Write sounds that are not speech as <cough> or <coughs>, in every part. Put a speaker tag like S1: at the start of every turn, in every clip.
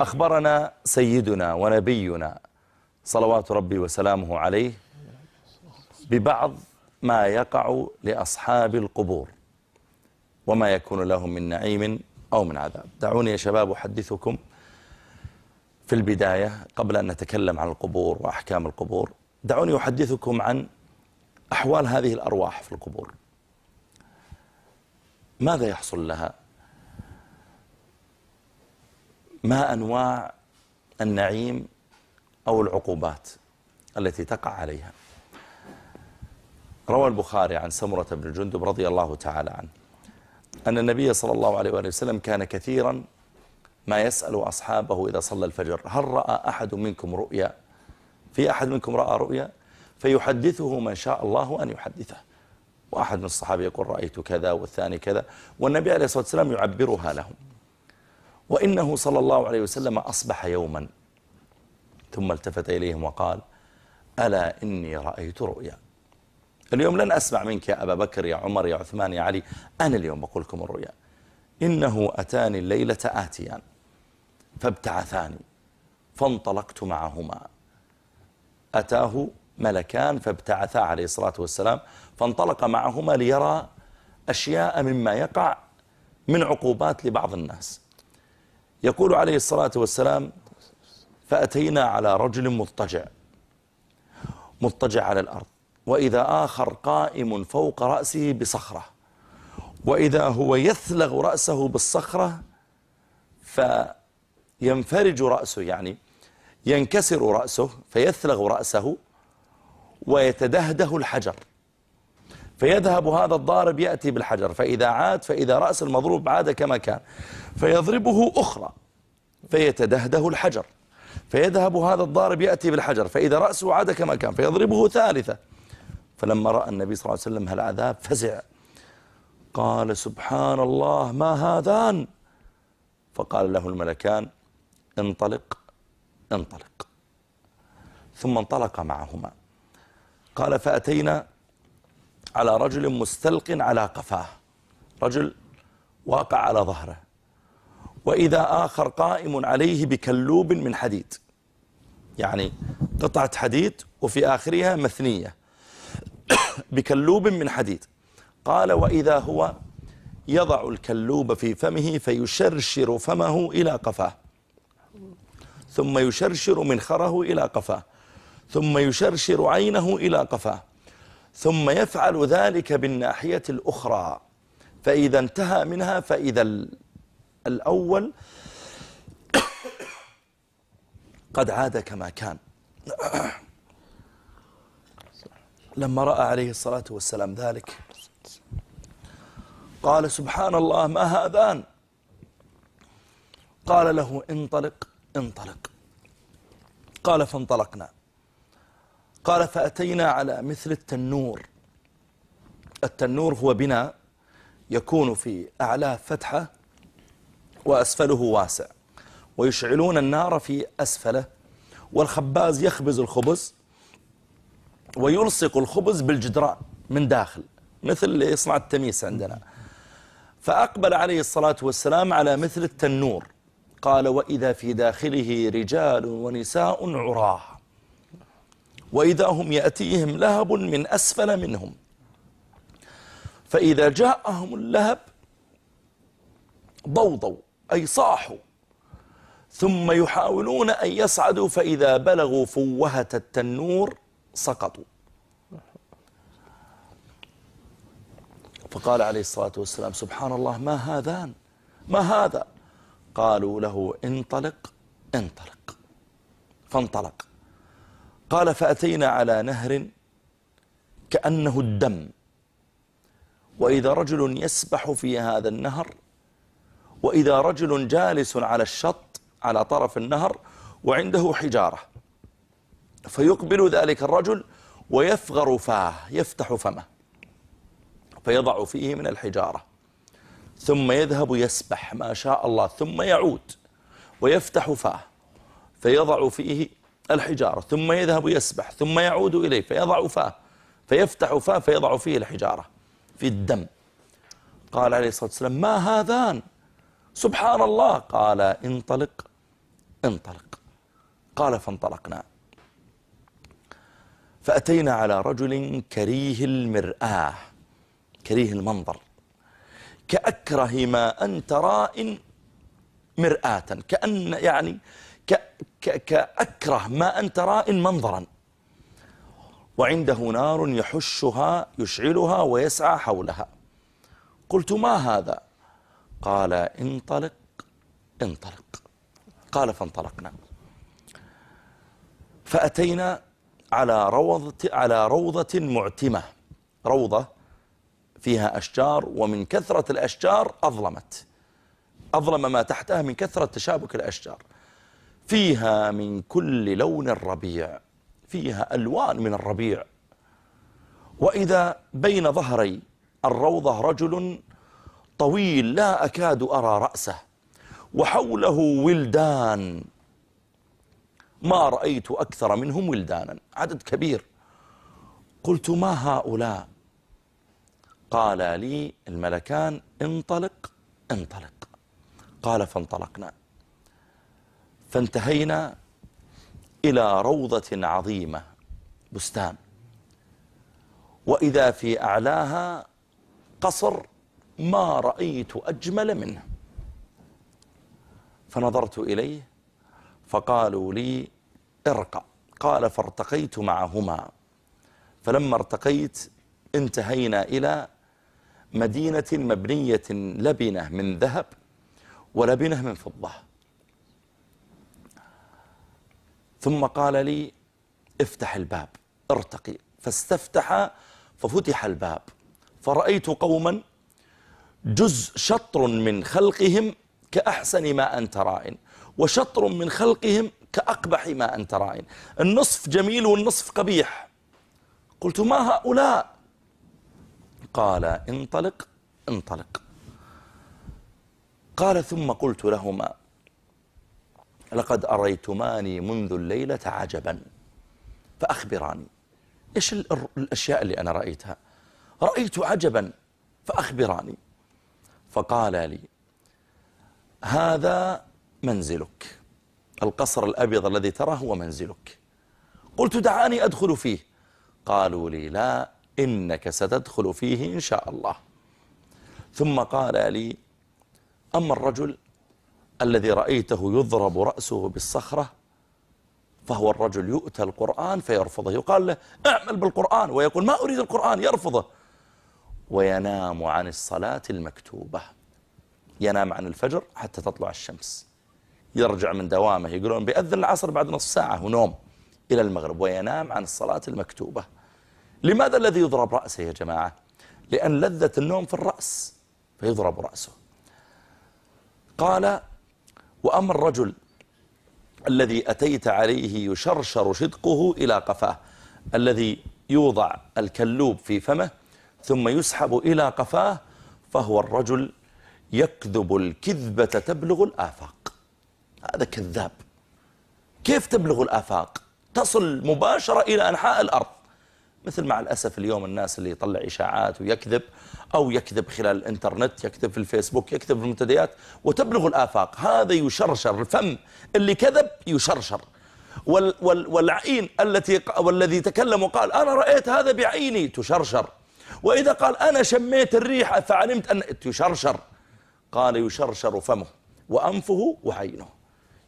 S1: أخبرنا سيدنا ونبينا صلوات ربي وسلامه عليه ببعض ما يقع لأصحاب القبور وما يكون لهم من نعيم أو من عذاب دعوني يا شباب أحدثكم في البداية قبل أن نتكلم عن القبور وأحكام القبور دعوني أحدثكم عن أحوال هذه الأرواح في القبور ماذا يحصل لها ما أنواع النعيم أو العقوبات التي تقع عليها روى البخاري عن سمرة بن جندب رضي الله تعالى عنه أن النبي صلى الله عليه وآله وسلم كان كثيرا ما يسأل أصحابه إذا صلى الفجر هل رأى أحد منكم رؤيا في أحد منكم رأى رؤيا فيحدثه من شاء الله أن يحدثه وأحد من الصحابة يقول رأيت كذا والثاني كذا والنبي عليه الصلاة والسلام يعبرها لهم وإنه صلى الله عليه وسلم أصبح يوما ثم التفت إليهم وقال ألا إني رأيت رؤيا اليوم لن أسمع منك يا أبا بكر يا عمر يا عثمان يا علي أنا اليوم بقول لكم الرؤيا إنه أتاني الليلة آتيا فابتعثاني فانطلقت معهما أتاه ملكان فابتعثا عليه الصلاة والسلام فانطلق معهما ليرى أشياء مما يقع من عقوبات لبعض الناس يقول عليه الصلاة والسلام فأتينا على رجل مضطجع مضطجع على الأرض وإذا آخر قائم فوق رأسه بصخرة وإذا هو يثلغ رأسه بالصخرة فينفرج رأسه يعني ينكسر رأسه فيثلغ رأسه ويتدهده الحجر فيذهب هذا الضارب يأتي بالحجر فإذا عاد فإذا رأس المضروب عاد كما كان فيضربه أخرى فيتدهده الحجر فيذهب هذا الضارب يأتي بالحجر فإذا رأسه عاد كما كان فيضربه ثالثة فلما رأى النبي صلى الله عليه وسلم هالعذاب فزع قال سبحان الله ما هذان فقال له الملكان انطلق انطلق ثم انطلق معهما قال فأتينا على رجل مستلق على قفاه رجل واقع على ظهره وإذا آخر قائم عليه بكلوب من حديد يعني قطعة حديد وفي آخرها مثنية <coughs> بكلوب من حديد قال وإذا هو يضع الكلوب في فمه فيشرشر فمه إلى قفاه ثم يشرشر منخره إلى قفاه ثم يشرشر عينه إلى قفاه ثم يفعل ذلك بالناحية الأخرى فإذا انتهى منها فإذا الأول <coughs> قد عاد كما كان <coughs> لما رأى عليه الصلاة والسلام ذلك قال سبحان الله ما هذان قال له انطلق انطلق قال فانطلقنا قال فأتينا على مثل التنور التنور هو بناء يكون في أعلاه فتحة وأسفله واسع ويشعلون النار في أسفله والخباز يخبز الخبز ويلصق الخبز بالجدران من داخل مثل اللي يصنع التميس عندنا فأقبل عليه الصلاة والسلام على مثل التنور قال وإذا في داخله رجال ونساء عراه وإذا هم يأتيهم لهب من أسفل منهم فإذا جاءهم اللهب ضوضوا أي صاحوا ثم يحاولون أن يصعدوا فإذا بلغوا فوهة التنور سقطوا فقال عليه الصلاة والسلام سبحان الله ما هذان ما هذا قالوا له انطلق انطلق فانطلق قال فأتينا على نهر كأنه الدم وإذا رجل يسبح في هذا النهر وإذا رجل جالس على الشط على طرف النهر وعنده حجارة فيقبل ذلك الرجل ويفغر فاه يفتح فمه فيضع فيه من الحجارة ثم يذهب يسبح ما شاء الله ثم يعود ويفتح فاه فيضع فيه الحجارة ثم يذهب يسبح ثم يعود إليه فيضع فاه فيفتح فاه فيضع فيه الحجارة في الدم قال عليه الصلاة والسلام ما هذان سبحان الله قال انطلق انطلق قال فانطلقنا فأتينا على رجل كريه المرآة كريه المنظر كأكره ما أن ترى مرآة كأن يعني كأكره ما أن ترى إن منظرا وعنده نار يحشها يشعلها ويسعى حولها قلت ما هذا قال انطلق انطلق قال فانطلقنا فأتينا على روضة, على روضة معتمة روضة فيها أشجار ومن كثرة الأشجار أظلمت أظلم ما تحتها من كثرة تشابك الأشجار فيها من كل لون الربيع فيها ألوان من الربيع وإذا بين ظهري الروضة رجل طويل لا أكاد أرى رأسه وحوله ولدان ما رأيت أكثر منهم ولدانا عدد كبير قلت ما هؤلاء قال لي الملكان انطلق انطلق قال فانطلقنا فانتهينا إلى روضة عظيمة بستان وإذا في أعلاها قصر ما رأيت أجمل منه فنظرت إليه فقالوا لي ارقى قال فارتقيت معهما فلما ارتقيت انتهينا إلى مدينة مبنية لبنة من ذهب ولبنة من فضة ثم قال لي افتح الباب ارتقي فاستفتح ففتح الباب فرأيت قوما جزء شطر من خلقهم كأحسن ما أنت رائن وشطر من خلقهم كأقبح ما أنت رائن النصف جميل والنصف قبيح قلت ما هؤلاء قال انطلق انطلق قال ثم قلت لهما لقد أريتماني منذ الليلة عجبا فأخبراني إيش الأشياء اللي أنا رأيتها رأيت عجبا فأخبراني فقال لي هذا منزلك القصر الأبيض الذي تراه هو منزلك قلت دعاني أدخل فيه قالوا لي لا إنك ستدخل فيه إن شاء الله ثم قال لي أما الرجل الذي رأيته يضرب رأسه بالصخرة فهو الرجل يؤتى القرآن فيرفضه يقال له اعمل بالقرآن ويقول ما أريد القرآن يرفضه وينام عن الصلاة المكتوبة ينام عن الفجر حتى تطلع الشمس يرجع من دوامه يقولون بأذن العصر بعد نص ساعة ونوم إلى المغرب وينام عن الصلاة المكتوبة لماذا الذي يضرب رأسه يا جماعة لأن لذة النوم في الرأس فيضرب رأسه قال وأما الرجل الذي أتيت عليه يشرشر شدقه إلى قفاه الذي يوضع الكلوب في فمه ثم يسحب إلى قفاه فهو الرجل يكذب الكذبة تبلغ الآفاق هذا كذاب كيف تبلغ الآفاق تصل مباشرة إلى أنحاء الأرض مثل مع الأسف اليوم الناس اللي يطلع إشاعات ويكذب أو يكذب خلال الإنترنت يكذب في الفيسبوك يكذب في المنتديات وتبلغ الآفاق هذا يشرشر الفم اللي كذب يشرشر وال وال والعين التي والذي تكلم وقال أنا رأيت هذا بعيني تشرشر وإذا قال أنا شميت الريحة فعلمت أن تشرشر قال يشرشر فمه وأنفه وعينه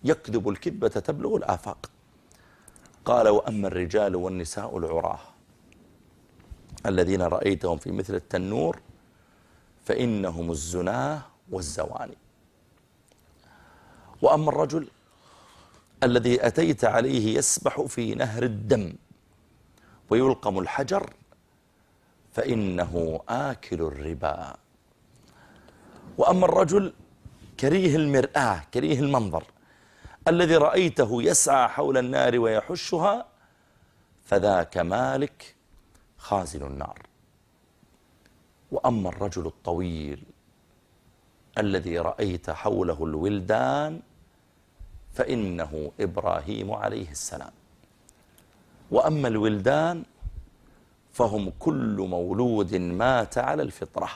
S1: يكذب الكذبة تبلغ الآفاق قال وأما الرجال والنساء العراه الذين رأيتهم في مثل التنور فإنهم الزناه والزواني وأما الرجل الذي أتيت عليه يسبح في نهر الدم ويلقم الحجر فإنه آكل الربا وأما الرجل كريه المرآة كريه المنظر الذي رأيته يسعى حول النار ويحشها فذاك مالك خازن النار وأما الرجل الطويل الذي رأيت حوله الولدان فإنه إبراهيم عليه السلام وأما الولدان فهم كل مولود مات على الفطرة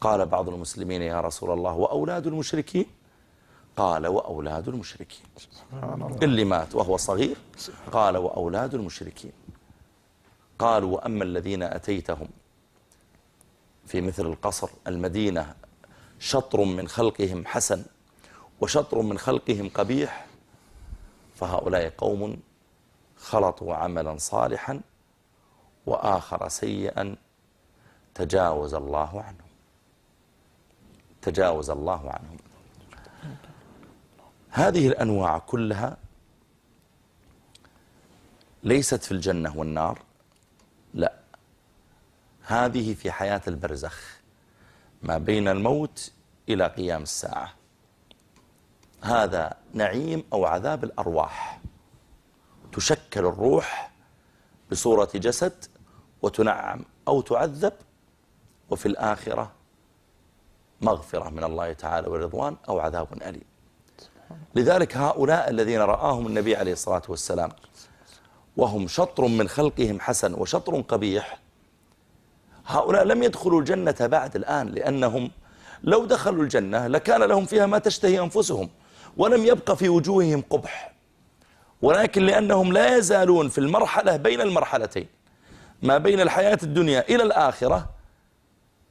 S1: قال بعض المسلمين يا رسول الله وأولاد المشركين قال وأولاد المشركين اللي مات وهو صغير قال وأولاد المشركين قالوا وأما الذين أتيتهم في مثل القصر المدينة شطر من خلقهم حسن وشطر من خلقهم قبيح فهؤلاء قوم خلطوا عملا صالحا وآخر سيئا تجاوز الله عنهم تجاوز الله عنهم هذه الأنواع كلها ليست في الجنة والنار لا هذه في حياة البرزخ ما بين الموت إلى قيام الساعة هذا نعيم أو عذاب الأرواح تشكل الروح بصورة جسد وتنعم أو تعذب وفي الآخرة مغفرة من الله تعالى ورضوان أو عذاب أليم لذلك هؤلاء الذين رآهم النبي عليه الصلاة والسلام وهم شطر من خلقهم حسن وشطر قبيح هؤلاء لم يدخلوا الجنة بعد الآن لأنهم لو دخلوا الجنة لكان لهم فيها ما تشتهي أنفسهم ولم يبقى في وجوههم قبح ولكن لأنهم لا يزالون في المرحلة بين المرحلتين ما بين الحياة الدنيا إلى الآخرة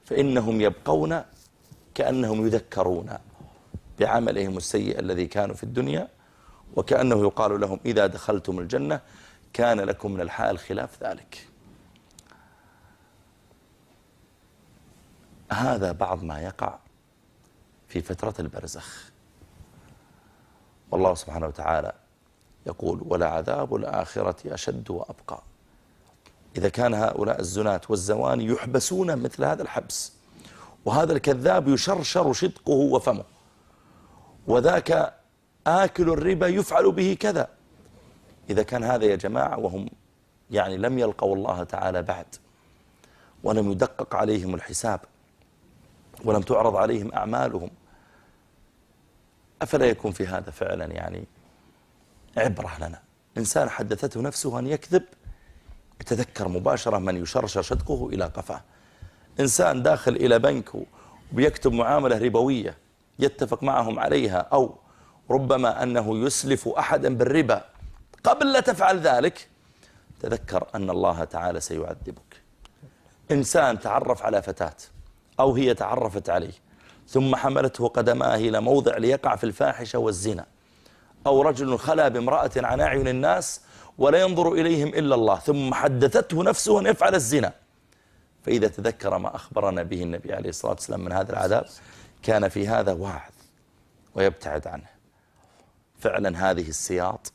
S1: فإنهم يبقون كأنهم يذكرون بعملهم السيء الذي كانوا في الدنيا وكأنه يقال لهم إذا دخلتم الجنة كان لكم من الحال خلاف ذلك هذا بعض ما يقع في فترة البرزخ والله سبحانه وتعالى يقول ولا عذاب الآخرة أشد وأبقى إذا كان هؤلاء الزناة والزواني يحبسون مثل هذا الحبس وهذا الكذاب يشرشر شدقه وفمه وذاك آكل الربا يفعل به كذا إذا كان هذا يا جماعة وهم يعني لم يلقوا الله تعالى بعد ولم يدقق عليهم الحساب ولم تعرض عليهم أعمالهم أفلا يكون في هذا فعلا يعني عبرة لنا إنسان حدثته نفسه أن يكذب يتذكر مباشرة من يشرشر شدقه إلى قفاه إنسان داخل إلى بنك وبيكتب معاملة ربوية يتفق معهم عليها أو ربما أنه يسلف أحدا بالربا قبل لا تفعل ذلك تذكر أن الله تعالى سيعذبك إنسان تعرف على فتاة أو هي تعرفت عليه ثم حملته قدماه إلى موضع ليقع في الفاحشة والزنا أو رجل خلا بامرأة عن أعين الناس ولا ينظر إليهم إلا الله ثم حدثته نفسه أن يفعل الزنا فإذا تذكر ما أخبرنا به النبي عليه الصلاة والسلام من هذا العذاب كان في هذا واعظ ويبتعد عنه فعلا هذه السياط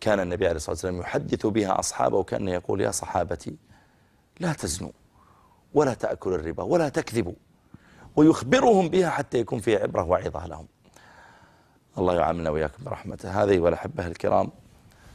S1: كان النبي عليه الصلاة والسلام يحدث بها أصحابه وكان يقول يا صحابتي لا تزنوا ولا تأكل الربا ولا تكذبوا ويخبرهم بها حتى يكون فيها عبرة وعظة لهم الله يعاملنا وإياكم برحمته هذه والأحبة الكرام